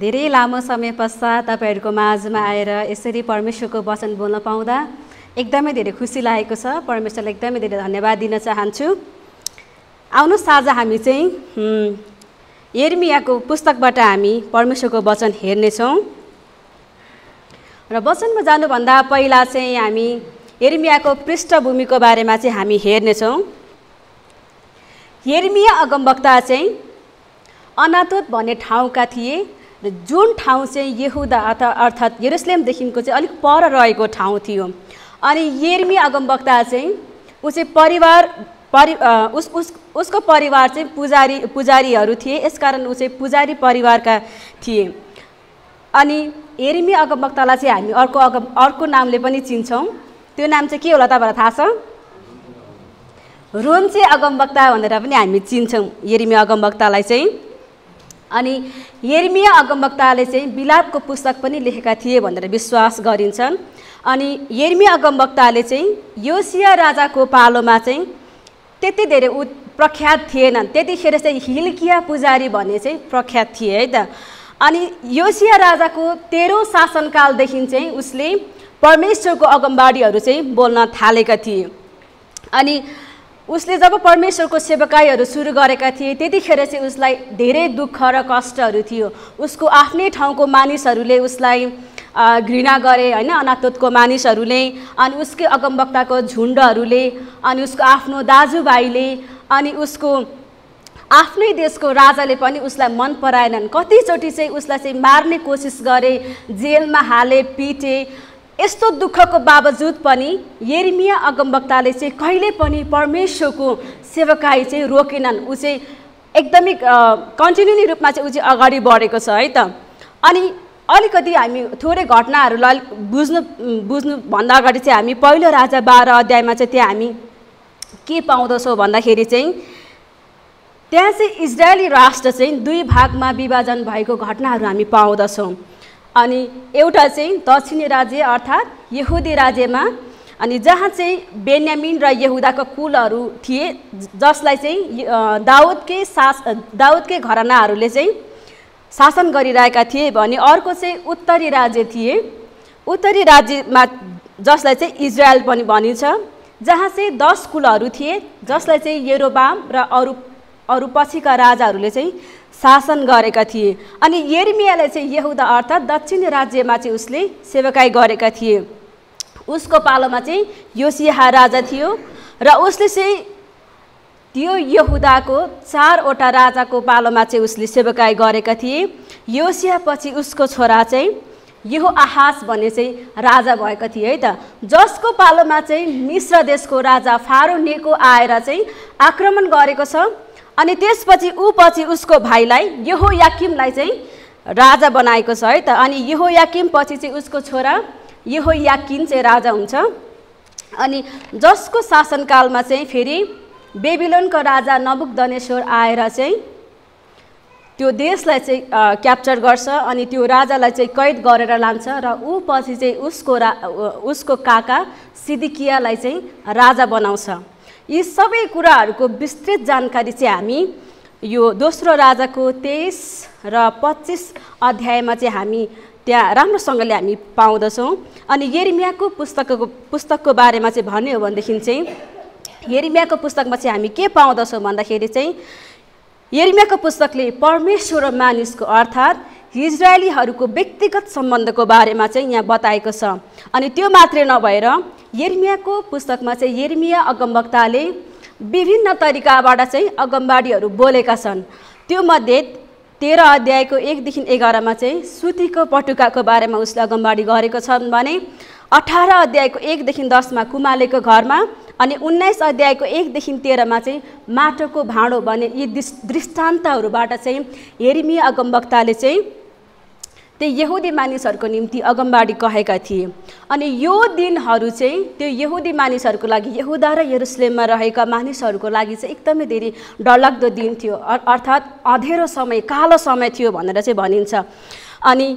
धेरै लामो समय पश्चात तपाईँहरूको माझमा आएर यसरी परमेश्वरको वचन बोल्न पाउँदा एकदमै धेरै खुसी लागेको छ परमेश्वरलाई एकदमै धेरै धन्यवाद दिन चाहन्छु आउनुहोस् आज हामी चाहिँ एर्मियाको पुस्तकबाट हामी परमेश्वरको वचन हेर्नेछौँ र वचनमा जानुभन्दा पहिला चाहिँ हामी एर्मियाको पृष्ठभूमिको बारेमा चाहिँ हामी हेर्नेछौँ एर्मिया अगमवक्ता चाहिँ अनातोत भन्ने ठाउँका थिए र जुन ठाउँ चाहिँ यहुदा अथवा अर्थात् यरुसलेमदेखिको चाहिँ अलिक पर रहेको ठाउँ थियो अनि यर्मी अगमवक्ता चाहिँ ऊ चाहिँ परिवार परि उस उस उसको परिवार चाहिँ पुजारी पुजारीहरू थिए यसकारण ऊ चाहिँ पुजारी परिवारका थिए अनि हेरिमी अगमवक्तालाई चाहिँ हामी अर्को अगम अर्को नामले पनि चिन्छौँ त्यो नाम चाहिँ के होला तपाईँलाई थाहा छ रोम चाहिँ अगमवक्ता भनेर पनि हामी चिन्छौँ हेरिमी अगमवक्तालाई चाहिँ अनि यर्मिया अगमवक्ताले चाहिँ बिलापको पुस्तक पनि लेखेका थिए भनेर विश्वास गरिन्छ अनि यर्मिया अगमवक्ताले चाहिँ योसिया राजाको पालोमा चाहिँ त्यति धेरै उ प्रख्यात थिएनन् त्यतिखेर चाहिँ हिल्किया पुजारी भन्ने चाहिँ प्रख्यात थिए है त अनि योसिया राजाको तेह्रौँ शासनकालदेखि चाहिँ उसले परमेश्वरको अगमबाडीहरू चाहिँ बोल्न थालेका थिए अनि उसले जब परमेश्वरको सेवकाईहरू सुरु गरेका थिए त्यतिखेर चाहिँ उसलाई धेरै दुःख र कष्टहरू थियो उसको आफ्नै ठाउँको मानिसहरूले उसलाई घृणा गरे होइन अनातोत्को मानिसहरूले अनि उसकै अगमवक्ताको झुन्डहरूले अनि उसको आफ्नो दाजुभाइले अनि उसको आफ्नै देशको राजाले पनि उसलाई मन पराएनन् कतिचोटि चाहिँ उसलाई चाहिँ मार्ने कोसिस गरे जेलमा हाले पिटे यस्तो दुःखको बावजुद पनि यर्मिया अगमवक्ताले चाहिँ कहिले पनि परमेश्वरको सेवकाई चाहिँ रोकेनन् ऊ चाहिँ एकदमै कन्टिन्युली रूपमा चाहिँ ऊ चाहिँ अगाडि बढेको छ है त अनि अलिकति हामी थोरै घटनाहरूलाई अलिक बुझ्नु बुझ्नुभन्दा अगाडि चाहिँ हामी पहिलो राजा बाह्र अध्यायमा चाहिँ त्यहाँ हामी के पाउँदछौँ भन्दाखेरि चाहिँ त्यहाँ चाहिँ इजरायली राष्ट्र चाहिँ दुई भागमा विभाजन भएको घटनाहरू हामी पाउँदछौँ अनि एउटा चाहिँ दक्षिणी राज्य अर्थात् यहुदी राज्यमा अनि जहाँ चाहिँ बेन्यामिन र यहुदाको कुलहरू थिए जसलाई चाहिँ दाउदकै सास दाउदकै घरनाहरूले चाहिँ शासन गरिरहेका थिए भने अर्को चाहिँ उत्तरी राज्य थिए उत्तरी राज्यमा जसलाई चाहिँ इजरायल पनि भनिन्छ जहाँ चाहिँ दस कुलहरू थिए जसलाई चाहिँ येरोबाम र अरू अरू पछिका राजाहरूले चाहिँ शासन गरेका थिए अनि यर्मियालाई चाहिँ यहुदा अर्थात् दक्षिण राज्यमा चाहिँ उसले सेवकाई गरेका थिए उसको पालोमा चाहिँ योसिहा राजा थियो र उसले चाहिँ त्यो यहुदाको चारवटा राजाको पालोमा चाहिँ उसले सेवकाई गरेका थिए योसियापछि उसको छोरा चाहिँ यो आहास भन्ने चाहिँ राजा भएको थिए है त जसको पालोमा चाहिँ मिश्र देशको राजा फारो नेको आएर चाहिँ आक्रमण गरेको छ अनि त्यसपछि ऊ पछि उसको भाइलाई यहो याकिमलाई चाहिँ राजा बनाएको छ है त अनि यहो याकिम पछि चाहिँ उसको छोरा यहो याकिन चाहिँ राजा हुन्छ अनि जसको शासनकालमा चाहिँ फेरि बेबिलोनको राजा नबुक दनेश्वर आएर चाहिँ त्यो देशलाई चाहिँ क्याप्चर गर्छ अनि त्यो राजालाई चाहिँ कैद गरेर लान्छ र ऊ पछि चाहिँ उसको रा उसको काका सिदिकियालाई चाहिँ राजा बनाउँछ यी सबै कुराहरूको विस्तृत जानकारी चाहिँ हामी यो दोस्रो राजाको तेइस र पच्चिस अध्यायमा चाहिँ हामी त्यहाँ राम्रोसँगले हामी पाउँदछौँ अनि यरिमियाको पुस्तकको पुस्तकको बारेमा चाहिँ भन्यो भनेदेखि चाहिँ यरिमियाको पुस्तकमा चाहिँ हामी के पाउँदछौँ भन्दाखेरि चाहिँ यरिमियाको पुस्तकले परमेश्वर मानिसको अर्थात् इजरायलीहरूको व्यक्तिगत सम्बन्धको बारेमा चाहिँ यहाँ बताएको छ अनि त्यो मात्रै नभएर यर्मियाको पुस्तकमा चाहिँ यर्मिया अगमवक्ताले विभिन्न तरिकाबाट चाहिँ अगमबाडीहरू बोलेका छन् त्योमध्ये तेह्र अध्यायको एकदेखि एघारमा चाहिँ सुतीको पटुकाको बारेमा उसले अगमबाडी गरेको छन् भने अठार अध्यायको एकदेखि दसमा कुमालेको घरमा अनि उन्नाइस अध्यायको एकदेखि तेह्रमा चाहिँ माटोको भाँडो भने यी दृष्टान्तहरूबाट चाहिँ हेरिमिया अगमवक्ताले चाहिँ त्यो यहुदी मानिसहरूको निम्ति अगमबाडी कहेका थिए अनि यो दिनहरू चाहिँ त्यो यहुदी मानिसहरूको लागि यहुदा र यरुसलेममा रहेका मानिसहरूको लागि चाहिँ एकदमै धेरै डरलाग्दो दिन थियो अर्थात् अँधेरो समय कालो समय थियो भनेर चाहिँ भनिन्छ अनि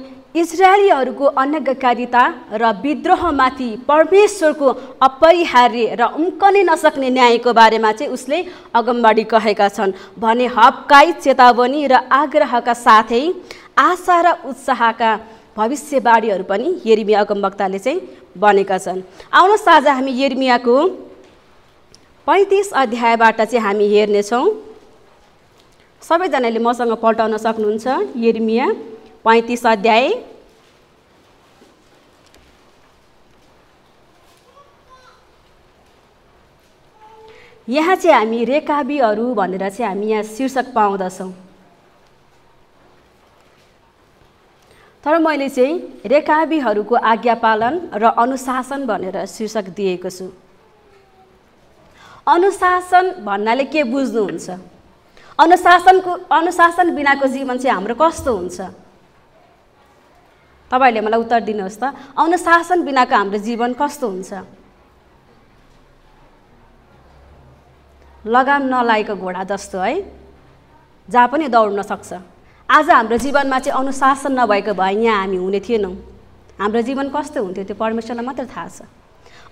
इजरायलीहरूको अनगकारिता र विद्रोहमाथि परमेश्वरको अपरिहार्य र उम्कनै नसक्ने न्यायको बारेमा चाहिँ उसले अगमबाडी कहेका छन् भने हप्काई चेतावनी र आग्रहका साथै आशा र उत्साहका भविष्यवाणीहरू पनि यरिमिया अगमवक्ताले चाहिँ बनेका छन् आउनुहोस् आज हामी यर्मियाको पैँतिस अध्यायबाट चाहिँ हामी हेर्नेछौँ सबैजनाले मसँग पल्टाउन सक्नुहुन्छ यर्मिया पैँतिस अध्याय यहाँ चाहिँ हामी रेकाबीहरू भनेर चाहिँ हामी यहाँ शीर्षक पाउँदछौँ तर मैले चाहिँ रेकाबीहरूको आज्ञा पालन र अनुशासन भनेर शीर्षक दिएको छु अनुशासन भन्नाले के बुझ्नुहुन्छ अनुशासनको अनुशासन बिनाको जीवन चाहिँ हाम्रो कस्तो हुन्छ तपाईँहरूले मलाई उत्तर दिनुहोस् त अनुशासन बिनाको हाम्रो जीवन कस्तो हुन्छ लगाम नलाएको घोडा जस्तो है जहाँ पनि दौड्न सक्छ आज हाम्रो जीवनमा चाहिँ अनुशासन नभएको भए यहाँ हामी हुने थिएनौँ हाम्रो जीवन कस्तो हुन्थ्यो त्यो परमेश्वरलाई मात्र थाहा छ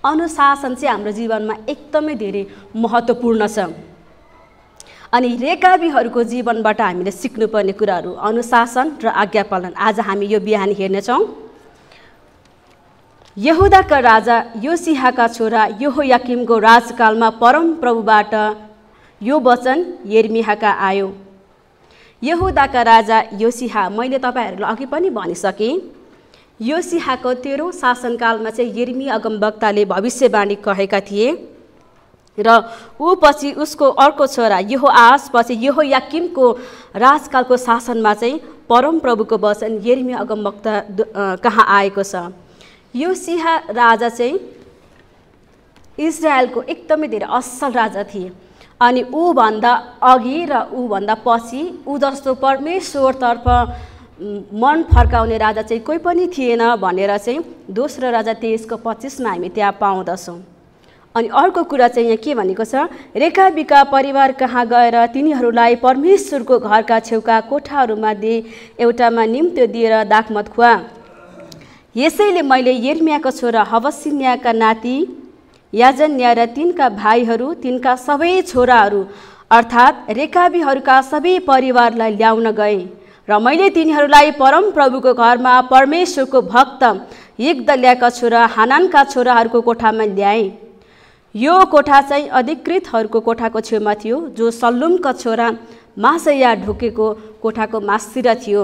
अनुशासन चाहिँ हाम्रो जीवनमा एकदमै धेरै महत्त्वपूर्ण छ अनि रेकाबीहरूको जीवनबाट हामीले सिक्नुपर्ने कुराहरू अनुशासन र आज्ञापालन आज हामी यो बिहान हेर्नेछौँ यहुदाका राजा योसिहाका छोरा याकिमको राजकालमा परमप्रभुबाट यो वचन यर्मिहाका आयो यहुदाका राजा योसिहा मैले तपाईँहरूलाई अघि पनि भनिसकेँ योसिहाको तेह्रौँ शासनकालमा चाहिँ यर्मी अगमवक्ताले भविष्यवाणी कहेका थिए र ऊ पछि उसको अर्को छोरा यहो आस पछि यहो याकिमको राजकालको शासनमा चाहिँ परमप्रभुको वचन यर्मी अगमवक्ता कहाँ आएको छ यो सिहा राजा चाहिँ इजरायलको एकदमै धेरै असल राजा थिए अनि ऊभन्दा अघि र ऊभन्दा पछि ऊ जस्तो परमेश्वरतर्फ मन फर्काउने राजा चाहिँ कोही पनि थिएन भनेर चाहिँ दोस्रो राजा तेइसको पच्चिसमा हामी त्यहाँ पाउँदछौँ अनि अर्को कुरा चाहिँ यहाँ के भनेको छ रेखा बिका परिवार कहाँ गएर तिनीहरूलाई परमेश्वरको घरका छेउका कोठाहरूमा दिए एउटामा निम्तो दिएर दागमत खुवा यसैले मैले यर्मियाको छोरा हवसिन्याका नाति याजन्या र तिनका भाइहरू तिनका सबै छोराहरू अर्थात् रेकाबीहरूका सबै परिवारलाई ल्याउन गए र मैले तिनीहरूलाई परमप्रभुको घरमा परमेश्वरको भक्त एकदल्याका छोरा हानानका छोराहरूको कोठामा ल्याएँ यो कोठा चाहिँ अधिकृतहरूको कोठाको छेउमा थियो जो सल्लुमका छोरा मासैया ढोकेको कोठाको मासतिर थियो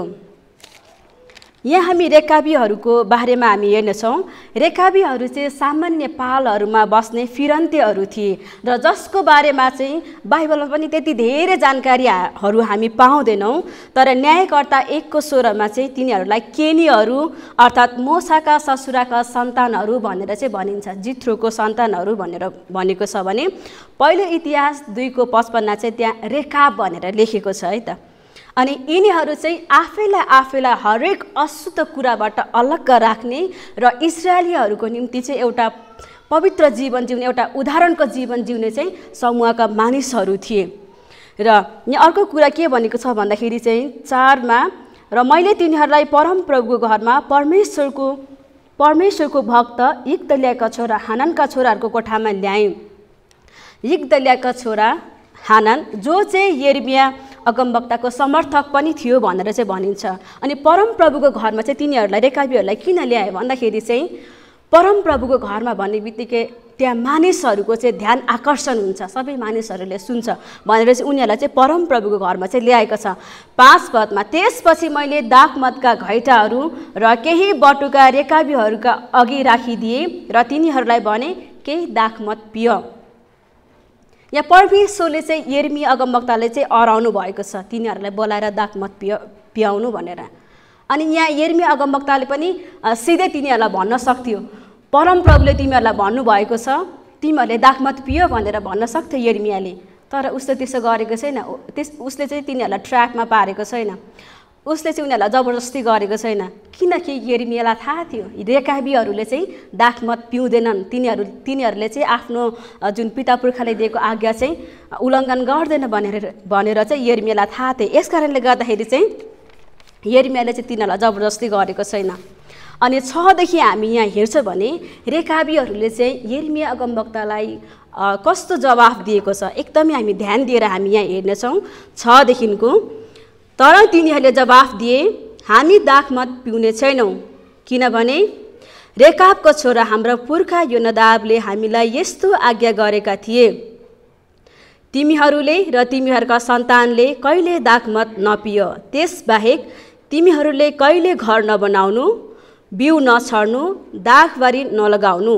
यहाँ हामी रेकाबीहरूको बारेमा हामी हेर्नेछौँ रेकाबीहरू चाहिँ सामान्य पालहरूमा बस्ने फिरन्तेहरू थिए र जसको बारेमा चाहिँ बाइबलमा पनि त्यति धेरै जानकारीहरू हामी पाउँदैनौँ तर न्यायकर्ता एकको स्वरमा चाहिँ तिनीहरूलाई केनीहरू अर्थात् मोसाका ससुराका सन्तानहरू भनेर चाहिँ भनिन्छ जिथ्रोको सन्तानहरू भनेर भनेको छ भने पहिलो इतिहास दुईको पचपन्न चाहिँ त्यहाँ रेकाब भनेर लेखेको छ है त अनि यिनीहरू चाहिँ आफैलाई आफैलाई हरेक अशुद्ध कुराबाट अलग्ग राख्ने र इसरायलीहरूको निम्ति चाहिँ एउटा पवित्र जीवन जिउने एउटा उदाहरणको जीवन जिउने चाहिँ समूहका मानिसहरू थिए र यहाँ अर्को कुरा के भनेको छ भन्दाखेरि चाहिँ चारमा र मैले तिनीहरूलाई परमप्रभुको घरमा परमेश्वरको परमेश्वरको भक्त दलियाका छोरा हाननका छोराहरूको कोठामा ल्याएँ दलियाका छोरा हानन जो चाहिँ यर्मिया अगमवक्ताको समर्थक पनि थियो भनेर चाहिँ भनिन्छ अनि परमप्रभुको घरमा चाहिँ तिनीहरूलाई रेकाबीहरूलाई किन ल्यायो भन्दाखेरि चाहिँ परमप्रभुको घरमा भन्ने बित्तिकै त्यहाँ मानिसहरूको चाहिँ ध्यान आकर्षण हुन्छ सबै मानिसहरूले सुन्छ भनेर चाहिँ उनीहरूलाई चाहिँ परमप्रभुको घरमा चाहिँ ल्याएको छ पाँच पदमा त्यसपछि मैले दागमतका घैटाहरू र केही बटुका रेकाबीहरूका अघि राखिदिएँ र तिनीहरूलाई भने केही दागमत पियो यहाँ परमेश्वरले चाहिँ यर्मी अगमबक्ताले चाहिँ अराउनु भएको छ तिनीहरूलाई बोलाएर दागमत पिया पियाउनु भनेर अनि यहाँ यर्मी अगमबक्ताले पनि सिधै तिनीहरूलाई भन्न सक्थ्यो परमप्रभुले तिमीहरूलाई भन्नुभएको छ तिमीहरूले दागमत पियो भनेर भन्न सक्थ्यो यर्मियाले तर उसले त्यसो गरेको छैन त्यस उसले चाहिँ तिनीहरूलाई ट्र्याकमा पारेको छैन उसले चाहिँ उनीहरूलाई जबरजस्ती गरेको छैन किनकि यर्मेला थाहा थियो रेकाबीहरूले चाहिँ दाखमत पिउँदैनन् तिनीहरू तिनीहरूले चाहिँ आफ्नो जुन पिता पुर्खाले दिएको आज्ञा चाहिँ उल्लङ्घन गर्दैन भनेर भनेर चाहिँ यरिमेला थाहा थिए यस कारणले गर्दाखेरि चाहिँ यरिमेले चाहिँ तिनीहरूलाई जबरजस्ती गरेको छैन अनि छदेखि हामी यहाँ हेर्छौँ भने रेकाबीहरूले चाहिँ यर्मिया अगमवक्तालाई कस्तो जवाफ दिएको छ एकदमै हामी ध्यान दिएर हामी यहाँ हेर्नेछौँ छदेखिको तर तिनीहरूले जवाफ दिए हामी दाख पिउने छैनौँ किनभने रेकाबको छोरा हाम्रो पुर्खा यो नदाबले हामीलाई यस्तो आज्ञा गरेका थिए तिमीहरूले र तिमीहरूका सन्तानले कहिले दाखमत नपियो त्यसबाहेक तिमीहरूले कहिले घर नबनाउनु बिउ नछर्नु दाखबारी नलगाउनु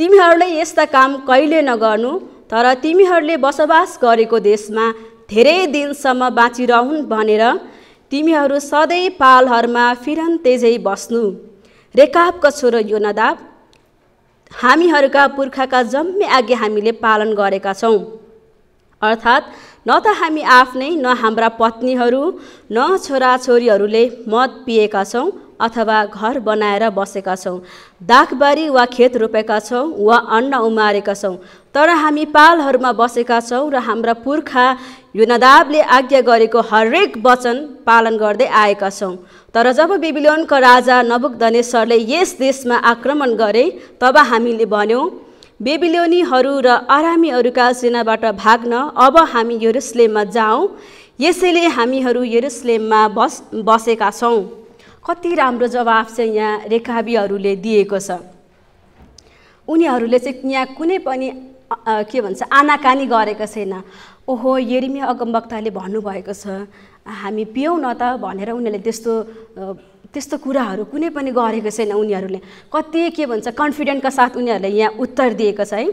तिमीहरूले यस्ता काम कहिले नगर्नु तर तिमीहरूले बसोबास गरेको देशमा धेरै दिनसम्म बाँचिरहन् भनेर तिमीहरू सधैँ पालहरूमा तेजै बस्नु रेकाबको छोरो यो नदा हामीहरूका पुर्खाका जम्मै आज्ञा हामीले पालन गरेका छौँ अर्थात् न त हामी आफ्नै न हाम्रा पत्नीहरू न छोराछोरीहरूले मद पिएका छौँ अथवा घर बनाएर बसेका छौँ दाखबारी वा खेत रोपेका छौँ वा अन्न उमारेका छौँ तर हामी पालहरूमा बसेका छौँ र हाम्रा पुर्खा यो नदाबले आज्ञा गरेको हरेक वचन पालन गर्दै आएका छौँ तर जब बेबिलोनका राजा नबुकधनेश्वरले यस देशमा आक्रमण गरे तब हामीले भन्यौँ बेबिलोनीहरू र आरामीहरूका सेनाबाट भाग्न अब हामी युरुसलेममा जाउँ यसैले हामीहरू यरुसलेममा बस बसेका छौँ कति राम्रो जवाफ चाहिँ यहाँ रेखाबीहरूले दिएको छ उनीहरूले चाहिँ यहाँ कुनै पनि के भन्छ आनाकानी गरेको छैन ओहो यरिमिया वक्ताले भन्नुभएको छ हामी पियौँ न त भनेर उनीहरूले त्यस्तो त्यस्तो कुराहरू कुनै पनि गरेको छैन उनीहरूले कति के भन्छ कन्फिडेन्टका साथ उनीहरूले यहाँ उत्तर दिएको छ है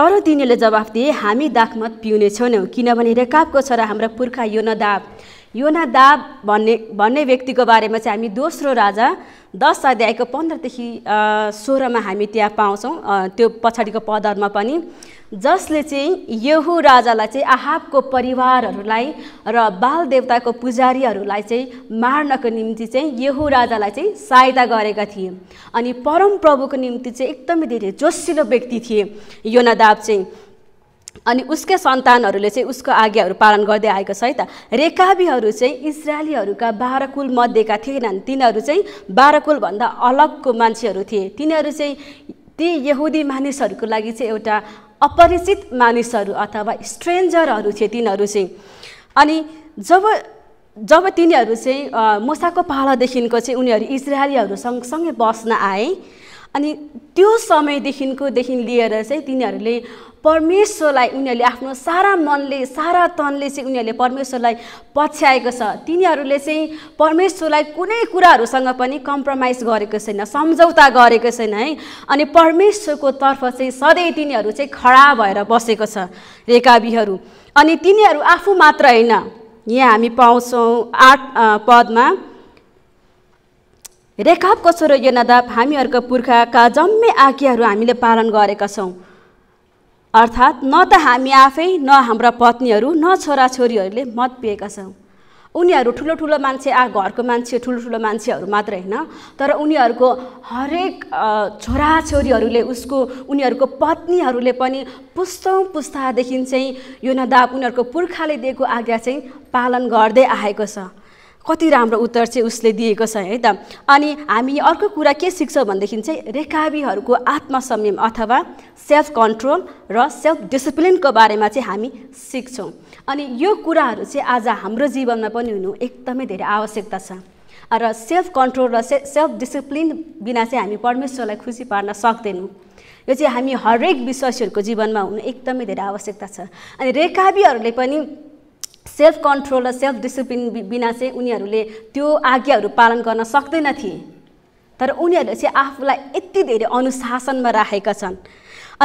तर तिनीहरूले जवाफ दिए हामी दाखमत पिउने छैनौँ किनभने रेकाबको छोरा हाम्रा पुर्खा यो नदाब योना योनादाब भन्ने भन्ने व्यक्तिको बारेमा चाहिँ हामी दोस्रो राजा दस अध्यायको पन्ध्रदेखि सोह्रमा हामी त्यहाँ पाउँछौँ त्यो पछाडिको पदहरूमा पनि जसले चाहिँ यहु राजालाई चाहिँ आहाबको परिवारहरूलाई र बाल देवताको पुजारीहरूलाई चाहिँ मार्नको निम्ति चाहिँ यहु राजालाई चाहिँ सहायता गरेका थिए अनि परमप्रभुको निम्ति चाहिँ एकदमै धेरै जोसिलो व्यक्ति थिए योनादाब चाहिँ अनि उसकै सन्तानहरूले चाहिँ उसको आज्ञाहरू पालन गर्दै आएको छ है त रेकाबीहरू चाहिँ इजरायलीहरूका बाह्र मध्येका थिएनन् तिनीहरू चाहिँ बाह्र कुलभन्दा अलगको मान्छेहरू थिए तिनीहरू चाहिँ ती यहुदी मानिसहरूको लागि चाहिँ एउटा अपरिचित मानिसहरू अथवा स्ट्रेन्जरहरू थिए तिनीहरू चाहिँ अनि जब जब तिनीहरू चाहिँ मुसाको पालादेखिको चाहिँ उनीहरू इजरायलीहरू सँगसँगै बस्न आए अनि त्यो समयदेखिकोदेखि लिएर चाहिँ तिनीहरूले परमेश्वरलाई उनीहरूले आफ्नो सारा मनले सारा तनले चाहिँ उनीहरूले परमेश्वरलाई पछ्याएको छ तिनीहरूले चाहिँ परमेश्वरलाई कुनै कुराहरूसँग पनि कम्प्रोमाइज गरेको छैन सम्झौता गरेको छैन है अनि परमेश्वरको तर्फ चाहिँ सधैँ तिनीहरू चाहिँ खडा भएर बसेको छ रेकाबीहरू अनि तिनीहरू आफू मात्र होइन यहाँ हामी पाउँछौँ आठ पदमा रेखापको छोरो यो नदाब हामीहरूको पुर्खाका जम्मै आज्ञाहरू हामीले पालन गरेका छौँ अर्थात् न त हामी आफै न हाम्रा पत्नीहरू न छोराछोरीहरूले मत पिएका छौँ उनीहरू ठुलो ठुलो मान्छे आ घरको मान्छे ठुलो ठुलो मान्छेहरू मात्र होइन तर उनीहरूको हरेक छोराछोरीहरूले उसको उनीहरूको पत्नीहरूले पनि पुस्तौँ पुस्तादेखि चाहिँ यो नदाब उनीहरूको पुर्खाले दिएको आज्ञा चाहिँ पालन गर्दै आएको छ कति राम्रो उत्तर चाहिँ उसले दिएको छ है त अनि हामी अर्को कुरा के सिक्छौँ भनेदेखि चाहिँ रेखावीहरूको आत्मसंयम अथवा सेल्फ कन्ट्रोल र सेल्फ डिसिप्लिनको बारेमा चाहिँ हामी सिक्छौँ अनि यो कुराहरू चाहिँ आज हाम्रो जीवनमा पनि हुनु एकदमै धेरै आवश्यकता छ र सेल्फ कन्ट्रोल र से सेल्फ डिसिप्लिन बिना चाहिँ हामी परमेश्वरलाई खुसी पार्न सक्दैनौँ यो चाहिँ हामी हरेक विश्वासीहरूको जीवनमा हुनु एकदमै धेरै आवश्यकता छ अनि रेखावीहरूले पनि सेल्फ कन्ट्रोल र सेल्फ डिसिप्लिन बिना चाहिँ उनीहरूले त्यो आज्ञाहरू पालन गर्न सक्दैन थिए तर उनीहरूले चाहिँ आफूलाई यति धेरै अनुशासनमा राखेका छन्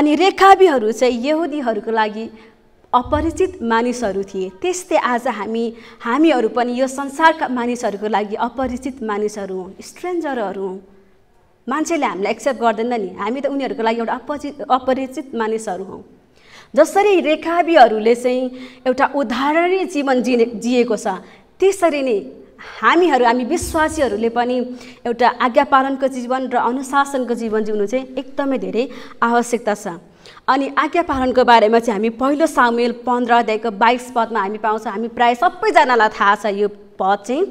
अनि रेखाबीहरू चाहिँ यहुदीहरूको लागि अपरिचित मानिसहरू थिए त्यस्तै आज हामी हामीहरू पनि यो संसारका मानिसहरूको लागि अपरिचित मानिसहरू हौँ स्ट्रेन्जरहरू हौँ मान्छेले हामीलाई एक्सेप्ट गर्दैन नि हामी त उनीहरूको लागि एउटा अपरिचित अपरिचित मानिसहरू हौँ जसरी रेखावीहरूले चाहिँ एउटा उदाहरणीय जीवन जिने जिएको छ त्यसरी नै हामीहरू हामी विश्वासीहरूले पनि एउटा आज्ञा पालनको जीवन र अनुशासनको जीवन जिउनु चाहिँ एकदमै धेरै आवश्यकता छ अनि आज्ञा पालनको बारेमा चाहिँ हामी पहिलो सामेल पन्ध्र अध्यायको बाइस पदमा हामी पाउँछ हामी प्रायः सबैजनालाई थाहा छ यो पद चाहिँ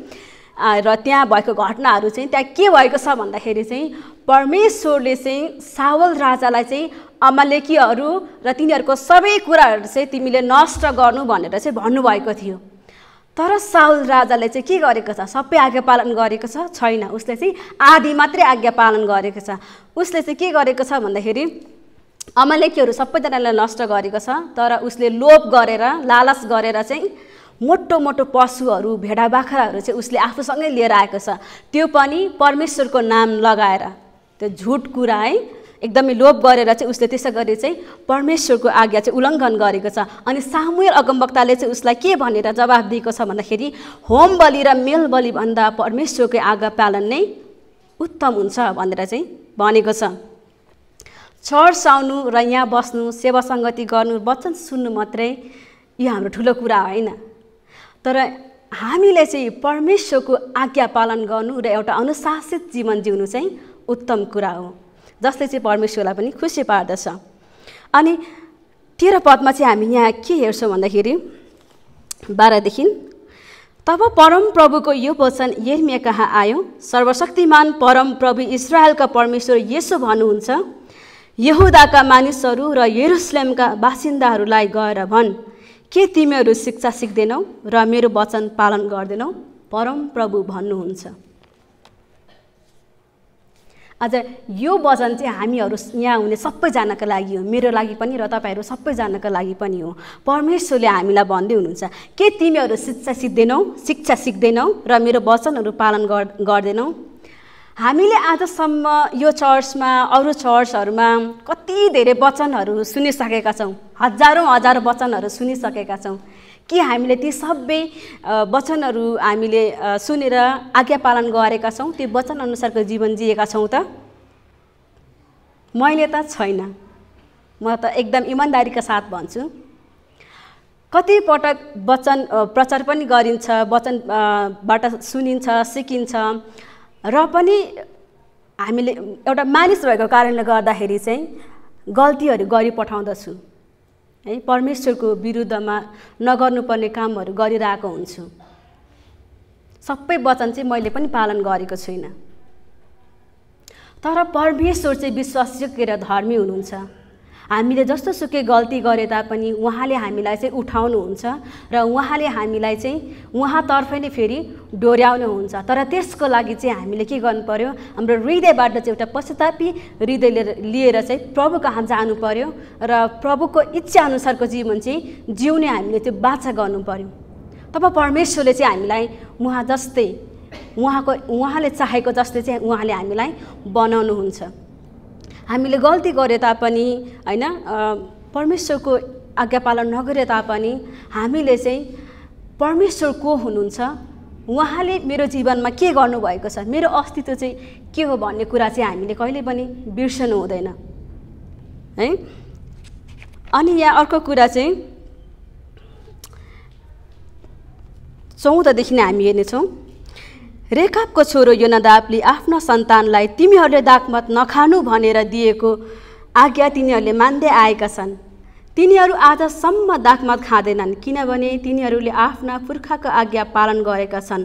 र त्यहाँ भएको घटनाहरू चाहिँ त्यहाँ के भएको छ भन्दाखेरि चाहिँ परमेश्वरले चाहिँ सावल राजालाई चाहिँ अमालेकीहरू र तिनीहरूको सबै कुराहरू चाहिँ तिमीले नष्ट गर्नु भनेर चाहिँ भन्नुभएको थियो तर साउल राजाले चाहिँ के गरेको छ सबै आज्ञा पालन गरेको छ छैन उसले चाहिँ आधी मात्रै आज्ञा पालन गरेको छ उसले चाहिँ के गरेको छ भन्दाखेरि अमालेकीहरू सबैजनालाई नष्ट गरेको छ तर उसले लोप गरेर लालस गरेर चाहिँ मोटो मोटो पशुहरू भेडा बाख्राहरू चाहिँ उसले आफूसँगै लिएर आएको छ त्यो पनि परमेश्वरको नाम लगाएर त्यो झुट कुरा है एकदमै लोभ गरेर चाहिँ उसले त्यसै गरी चाहिँ परमेश्वरको आज्ञा चाहिँ उल्लङ्घन गरेको छ अनि सामुएल अगमवक्ताले चाहिँ उसलाई के भनेर जवाब दिएको छ भन्दाखेरि होम बलि र मेल बलिभन्दा परमेश्वरको आज्ञा पालन नै उत्तम हुन्छ भनेर चाहिँ भनेको छ चर्च आउनु र यहाँ बस्नु सेवा सङ्गति गर्नु वचन सुन्नु मात्रै यो हाम्रो ठुलो कुरा होइन तर हामीले चाहिँ परमेश्वरको आज्ञा पालन गर्नु र एउटा अनुशासित जीवन जिउनु चाहिँ उत्तम कुरा हो जसले चाहिँ परमेश्वरलाई पनि खुसी पार्दछ अनि तेह्र पदमा चाहिँ हामी यहाँ के हेर्छौँ भन्दाखेरि बाह्रदेखि तब परमप्रभुको यो वचन यर्मिया कहाँ आयो सर्वशक्तिमान परम प्रभु इसरायलका परमेश्वर यसो भन्नुहुन्छ यहुदाका मानिसहरू र यरुसलेमका बासिन्दाहरूलाई गएर भन् के तिमीहरू शिक्षा सिक्दैनौ र मेरो वचन पालन गर्दैनौ परम प्रभु भन्नुहुन्छ आज यो वचन चाहिँ हामीहरू यहाँ हुने सबैजनाको लागि हो मेरो लागि पनि र तपाईँहरू सबैजनाको लागि पनि हो परमेश्वरले हामीलाई भन्दै हुनुहुन्छ के तिमीहरू शिक्षा सिक्दैनौ शिक्षा सिक्दैनौ र मेरो वचनहरू पालन गर्दैनौ हामीले आजसम्म यो चर्चमा अरू चर्चहरूमा कति धेरै वचनहरू सुनिसकेका छौँ हजारौँ हजार वचनहरू सुनिसकेका छौँ के हामीले ती सबै वचनहरू हामीले सुनेर आज्ञा पालन गरेका छौँ त्यो वचनअनुसारको जीवन जिएका छौँ त मैले त छैन म त एकदम इमान्दारीका साथ भन्छु कतिपटक वचन प्रचार पनि गरिन्छ वचनबाट सुनिन्छ सिकिन्छ र पनि हामीले एउटा मानिस भएको कारणले गर्दाखेरि चाहिँ गल्तीहरू गरी पठाउँदछु है परमेश्वरको विरुद्धमा नगर्नुपर्ने कामहरू गरिरहेको हुन्छु सबै वचन चाहिँ मैले पनि पालन गरेको छुइनँ तर परमेश्वर चाहिँ विश्वासयोग्य र धर्मी हुनुहुन्छ हामीले जस्तो सुकै गल्ती गरे तापनि उहाँले हामीलाई चाहिँ उठाउनुहुन्छ र उहाँले हामीलाई चाहिँ उहाँतर्फ नै फेरि डोर्याउनुहुन्छ तर त्यसको लागि चाहिँ हामीले के गर्नु पर्यो हाम्रो हृदयबाट चाहिँ एउटा पश्चातापी हृदय लिएर चाहिँ प्रभुको हाम जानु पर्यो र प्रभुको इच्छाअनुसारको जीवन चाहिँ जिउने हामीले त्यो बाछा गर्नु पऱ्यो तब परमेश्वरले चाहिँ हामीलाई उहाँ जस्तै उहाँको उहाँले चाहेको जस्तै चाहिँ उहाँले हामीलाई बनाउनुहुन्छ हामीले गल्ती गरे तापनि होइन परमेश्वरको आज्ञा पालन नगरे तापनि हामीले चाहिँ परमेश्वर को हुनुहुन्छ उहाँले मेरो जीवनमा के गर्नुभएको छ मेरो अस्तित्व चाहिँ के हो भन्ने कुरा चाहिँ हामीले कहिले पनि बिर्सनु हुँदैन है अनि यहाँ अर्को कुरा चाहिँ चौधदेखि नै हामी हेर्नेछौँ रेखापको छोरो योनादापले आफ्नो सन्तानलाई तिमीहरूले दागमत नखानु भनेर दिएको आज्ञा तिनीहरूले मान्दै आएका छन् तिनीहरू आजसम्म दागमत खाँदैनन् किनभने तिनीहरूले आफ्ना पुर्खाको आज्ञा पालन गरेका छन्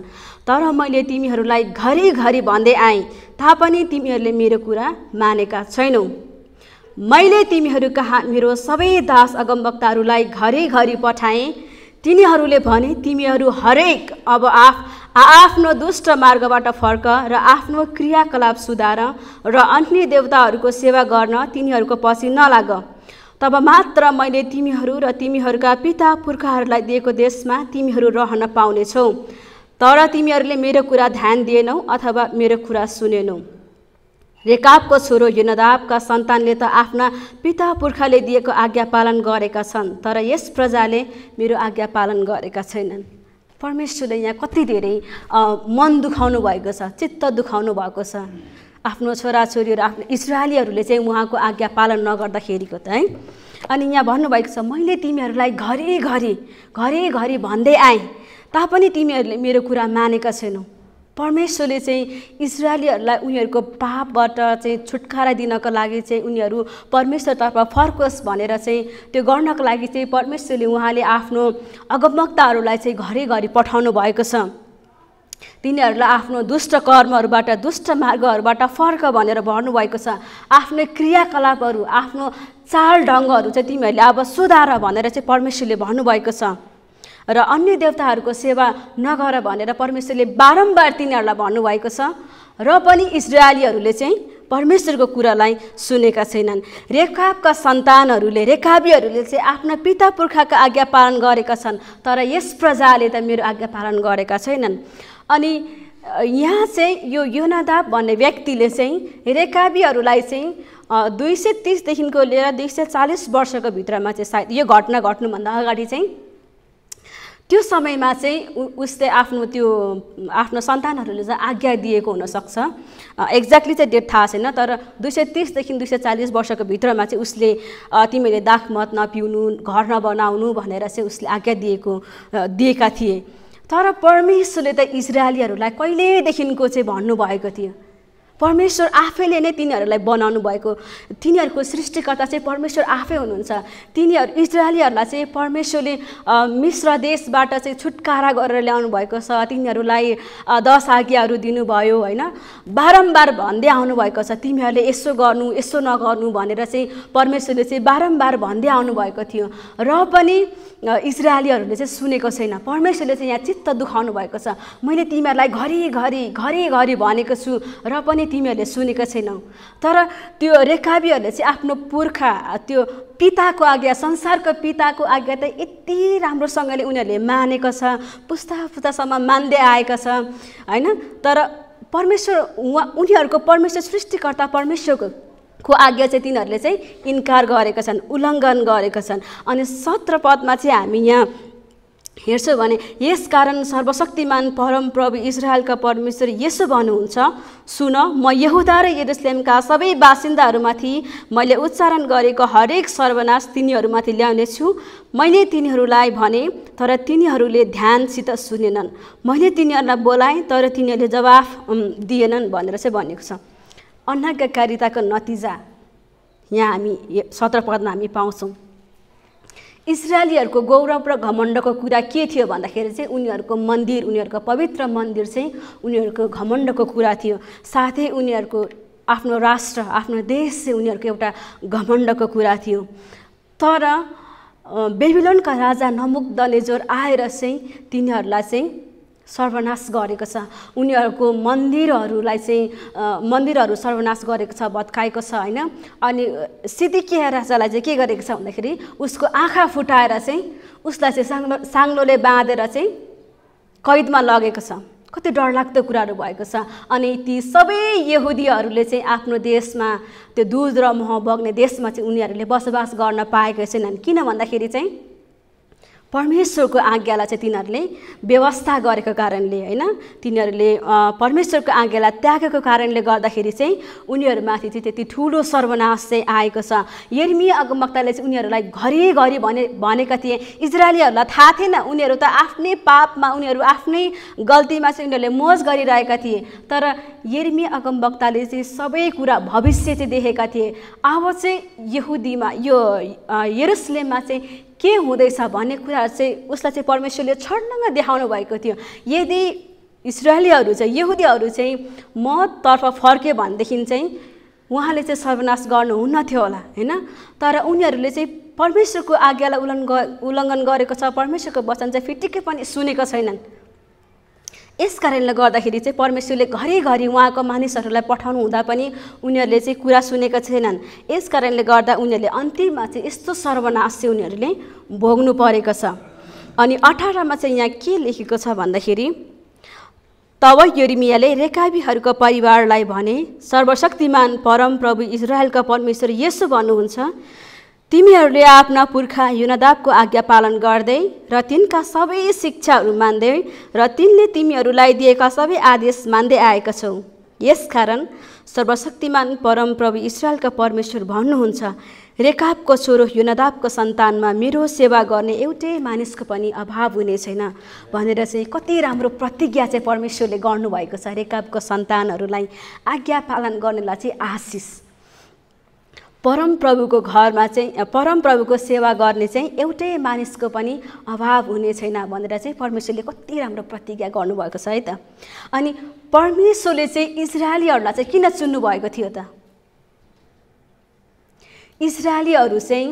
तर मैले तिमीहरूलाई घरिघरि भन्दै आएँ तापनि तिमीहरूले मेरो कुरा मानेका छैनौ मैले तिमीहरू कहाँ मेरो सबै दास अगमवक्ताहरूलाई घरिघरि पठाएँ तिनीहरूले भने तिमीहरू हरेक अब आफ आआफ्नो दुष्ट मार्गबाट फर्क र आफ्नो क्रियाकलाप सुधार र अन्य देवताहरूको सेवा गर्न तिनीहरूको पछि नलाग तब मात्र मैले तिमीहरू र तिमीहरूका पिता पुर्खाहरूलाई दिएको देशमा तिमीहरू रहन पाउनेछौ तर तिमीहरूले मेरो कुरा ध्यान दिएनौ अथवा मेरो कुरा सुनेनौ रेकाबको छोरो युनदाबका सन्तानले त आफ्ना पिता पुर्खाले दिएको आज्ञा पालन गरेका छन् तर यस प्रजाले मेरो आज्ञा पालन गरेका छैनन् परमेश्वरले यहाँ कति धेरै मन दुखाउनु भएको छ चित्त दुखाउनु भएको छ आफ्नो छोराछोरीहरू आफ्नो इसरालीहरूले चाहिँ उहाँको आज्ञा पालन नगर्दाखेरिको त है अनि यहाँ भन्नुभएको छ मैले तिमीहरूलाई घरिघरि घरिघरि भन्दै आएँ तापनि तिमीहरूले मेरो कुरा मानेका छैनौ परमेश्वरले चाहिँ इजरायलीहरूलाई उनीहरूको पापबाट चाहिँ छुटकारा दिनको लागि चाहिँ उनीहरू परमेश्वरतर्फ फर्कोस् भनेर चाहिँ त्यो गर्नको लागि चाहिँ परमेश्वरले उहाँले आफ्नो अगमक्ताहरूलाई चाहिँ घरिघरि पठाउनु भएको छ तिनीहरूलाई आफ्नो दुष्ट कर्महरूबाट दुष्ट मार्गहरूबाट फर्क भनेर भन्नुभएको छ आफ्नो क्रियाकलापहरू आफ्नो चाल ढङ्गहरू चाहिँ तिमीहरूले अब सुधार भनेर चाहिँ परमेश्वरले भन्नुभएको छ र अन्य देवताहरूको सेवा नगर भनेर परमेश्वरले बारम्बार तिनीहरूलाई भन्नुभएको छ र पनि इजरायलीहरूले चाहिँ परमेश्वरको कुरालाई सुनेका छैनन् रेखाबका सन्तानहरूले रेखाबीहरूले चाहिँ आफ्ना पिता पुर्खाका आज्ञा पालन गरेका छन् तर यस प्रजाले त मेरो आज्ञा पालन गरेका छैनन् अनि यहाँ चाहिँ यो योनादाब भन्ने व्यक्तिले चाहिँ रेखावीहरूलाई चाहिँ दुई सय तिसदेखिको लिएर दुई सय चालिस वर्षको भित्रमा चाहिँ सायद यो घटना घट्नुभन्दा अगाडि चाहिँ त्यो समयमा चाहिँ उसले आफ्नो त्यो आफ्नो सन्तानहरूले चाहिँ आज्ञा दिएको हुनसक्छ एक्ज्याक्टली चाहिँ डेट थाहा छैन तर दुई सय तिसदेखि दुई सय चालिस वर्षको भित्रमा चाहिँ उसले तिमीले दाखमत नपिउनु घर नबनाउनु भनेर चाहिँ उसले आज्ञा दिएको दिएका थिए तर परमेश्वरले त इजरायलीहरूलाई कहिलेदेखिको चाहिँ भन्नुभएको थियो परमेश्वर आफैले नै तिनीहरूलाई बनाउनु भएको तिनीहरूको सृष्टिकर्ता चाहिँ परमेश्वर आफै हुनुहुन्छ तिनीहरू इजरायलीहरूलाई चाहिँ परमेश्वरले मिश्र देशबाट चाहिँ छुटकारा गरेर ल्याउनु भएको छ तिनीहरूलाई दस आज्ञाहरू दिनुभयो होइन बारम्बार भन्दै आउनुभएको छ तिमीहरूले यसो गर्नु यसो नगर्नु भनेर चाहिँ परमेश्वरले चाहिँ बारम्बार भन्दै आउनुभएको थियो र पनि इजरायलीहरूले चाहिँ सुनेको छैन परमेश्वरले चाहिँ यहाँ चित्त दुखाउनु भएको छ मैले तिमीहरूलाई घरिघरि घरिघरि भनेको छु र पनि तिमीहरूले सुनेको छैनौ तर त्यो रेखाबीहरूले चाहिँ आफ्नो पुर्खा त्यो पिताको आज्ञा संसारको पिताको आज्ञा त यति राम्रोसँगले उनीहरूले मानेको छ पुस्ता पुस्तासम्म मान्दै आएको छ होइन तर परमेश्वर उहाँ उनीहरूको परमेश्वर सृष्टिकर्ता परमेश्वरको को आज्ञा चाहिँ तिनीहरूले चाहिँ इन्कार गरेका छन् उल्लङ्घन गरेका छन् अनि सत्र पदमा चाहिँ हामी यहाँ हेर्छु भने यस कारण सर्वशक्तिमान परमप्रभु इजरायलका परमेश्वर यसो भन्नुहुन्छ सुन म यहुदा र यरुसलेमका सबै बासिन्दाहरूमाथि मैले उच्चारण गरेको हरेक सर्वनाश तिनीहरूमाथि ल्याउनेछु मैले तिनीहरूलाई भने तर तिनीहरूले ध्यानसित सुनेनन् मैले तिनीहरूलाई बोलाएँ तर तिनीहरूले जवाफ दिएनन् भनेर चाहिँ भनेको छ कारिताको नतिजा यहाँ हामी सत्र पदमा हामी पाउँछौँ इजरायलीहरूको गौरव र घमण्डको कुरा के थियो भन्दाखेरि चाहिँ उनीहरूको मन्दिर उनीहरूको पवित्र मन्दिर चाहिँ उनीहरूको घमण्डको कुरा थियो साथै उनीहरूको आफ्नो राष्ट्र आफ्नो देश चाहिँ उनीहरूको एउटा घमण्डको कुरा थियो तर बेबिलोनका राजा नमुक दलेजोर आएर चाहिँ तिनीहरूलाई चाहिँ सर्वनाश गरेको छ उनीहरूको मन्दिरहरूलाई चाहिँ मन्दिरहरू सर्वनाश गरेको छ भत्काएको छ होइन अनि सिद्धिकिया राजालाई चाहिँ के गरेको छ भन्दाखेरि उसको आँखा फुटाएर चाहिँ उसलाई चाहिँ साङ्लो साङ्लोले बाँधेर चाहिँ कैदमा लगेको छ कति डरलाग्दो कुराहरू भएको छ अनि ती सबै यहुदीहरूले चाहिँ आफ्नो देशमा त्यो दुध र मह बग्ने देशमा चाहिँ उनीहरूले बसोबास गर्न पाएका छैनन् किन भन्दाखेरि चाहिँ परमेश्वरको आज्ञालाई चाहिँ तिनीहरूले व्यवस्था गरेको कारणले होइन तिनीहरूले परमेश्वरको आज्ञालाई त्यागेको कारणले गर्दाखेरि चाहिँ उनीहरूमाथि चाहिँ त्यति ठुलो सर्वनाश चाहिँ आएको छ यर्मी अगमक्ताले चाहिँ उनीहरूलाई घरिघरि भने भनेका थिए इजरायलीहरूलाई थाहा थिएन उनीहरू त आफ्नै पापमा उनीहरू आफ्नै गल्तीमा चाहिँ उनीहरूले मोज गरिरहेका थिए तर यर्मी अगमवक्ताले चाहिँ सबै कुरा भविष्य चाहिँ देखेका थिए अब चाहिँ यहुदीमा यो यरुसलेममा चाहिँ के हुँदैछ भन्ने कुरा चाहिँ उसलाई चाहिँ परमेश्वरले छर्नङ्ग देखाउनु भएको थियो यदि इसरायलीहरू चाहिँ यहुदीहरू चाहिँ मतर्फ फर्क्यो भनेदेखि चाहिँ उहाँले चाहिँ सर्वनाश गर्नुहुन्न थियो होला होइन तर उनीहरूले चाहिँ परमेश्वरको आज्ञालाई उल्लङ्घन उल्लङ्घन गरेको छ परमेश्वरको वचन चाहिँ फिटिक्कै पनि सुनेको छैनन् यस कारणले गर्दाखेरि चाहिँ परमेश्वरले घरिघरि उहाँको मानिसहरूलाई पठाउनु हुँदा पनि उनीहरूले चाहिँ कुरा सुनेका छैनन् यस कारणले गर्दा उनीहरूले अन्तिममा चाहिँ यस्तो सर्वनाश चाहिँ उनीहरूले भोग्नु परेको छ अनि अठारमा चाहिँ यहाँ के लेखेको छ भन्दाखेरि तब योर्मियाले रेकाबीहरूको परिवारलाई भने सर्वशक्तिमान परम प्रभु इजरायलका परमेश्वर यसो भन्नुहुन्छ तिमीहरूले आफ्ना पुर्खा युनदाबको आज्ञा पालन गर्दै र तिनका सबै शिक्षाहरू मान्दै र तिनले तिमीहरूलाई दिएका सबै आदेश मान्दै आएका छौ यसकारण सर्वशक्तिमान परमप्रभु इसरायलका परमेश्वर भन्नुहुन्छ रेकाबको छोरो युनदाबको सन्तानमा मेरो सेवा गर्ने एउटै मानिसको पनि अभाव हुने छैन भनेर चाहिँ कति राम्रो प्रतिज्ञा चाहिँ परमेश्वरले गर्नुभएको छ रेकाबको सन्तानहरूलाई आज्ञा पालन गर्नेलाई चाहिँ आशिष परमप्रभुको घरमा चाहिँ परमप्रभुको सेवा गर्ने चाहिँ एउटै मानिसको पनि अभाव हुने छैन भनेर चाहिँ परमेश्वरले कति राम्रो प्रतिज्ञा गर्नुभएको छ है त अनि परमेश्वरले चाहिँ इजरायलीहरूलाई चाहिँ किन चुन्नुभएको थियो त इजरायलीहरू चाहिँ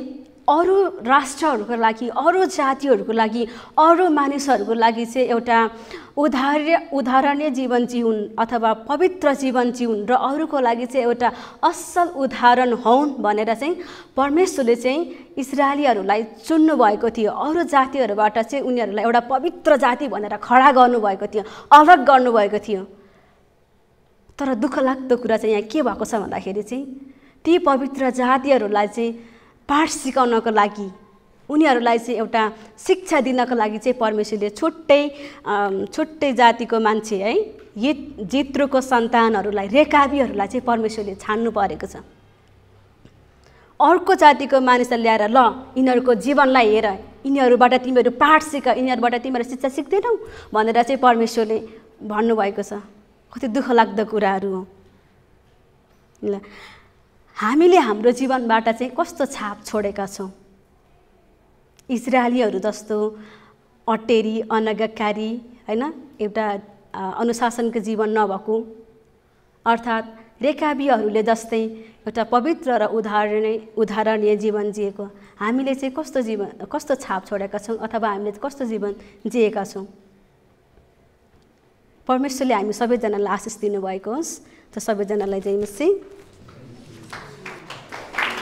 अरू राष्ट्रहरूको लागि अरू जातिहरूको लागि अरू मानिसहरूको लागि चाहिँ एउटा उदाहर उदाहरणीय जीवन जिउन् अथवा पवित्र जीवन जिउन् र अरूको लागि चाहिँ एउटा असल उदाहरण हौन् भनेर चाहिँ परमेश्वरले चाहिँ इसरायलीहरूलाई चुन्नुभएको थियो अरू जातिहरूबाट चाहिँ उनीहरूलाई एउटा पवित्र जाति भनेर खडा गर्नुभएको थियो अलग गर्नुभएको थियो तर दुःख लाग्दो कुरा चाहिँ यहाँ के भएको छ भन्दाखेरि चाहिँ ती पवित्र जातिहरूलाई चाहिँ पाठ सिकाउनको लागि उनीहरूलाई चाहिँ एउटा शिक्षा दिनको लागि चाहिँ परमेश्वरले छुट्टै छुट्टै जातिको मान्छे है ये जित्रोको सन्तानहरूलाई रेकाबीहरूलाई चाहिँ परमेश्वरले छान्नु परेको छ अर्को जातिको मानिसलाई ल्याएर ल यिनीहरूको जीवनलाई हेर यिनीहरूबाट तिमीहरू पाठ सिक यिनीहरूबाट तिमीहरू शिक्षा सिक्दैनौ भनेर चाहिँ परमेश्वरले भन्नुभएको छ कति दुःखलाग्दो कुराहरू हो ल हामीले हाम्रो जीवनबाट चाहिँ कस्तो छाप छोडेका छौँ इजरायलीहरू जस्तो अटेरी अनगकारी होइन एउटा अनुशासनको जीवन नभएको अर्थात् रेकाबीहरूले जस्तै एउटा पवित्र र उदाहरणीय उदाहरणीय जीवन जिएको हामीले चाहिँ कस्तो जीवन कस्तो छाप छोडेका छौँ अथवा हामीले कस्तो जीवन जिएका छौँ परमेश्वरले हामी सबैजनालाई आशिष दिनुभएको होस् त सबैजनालाई जय चाहिँ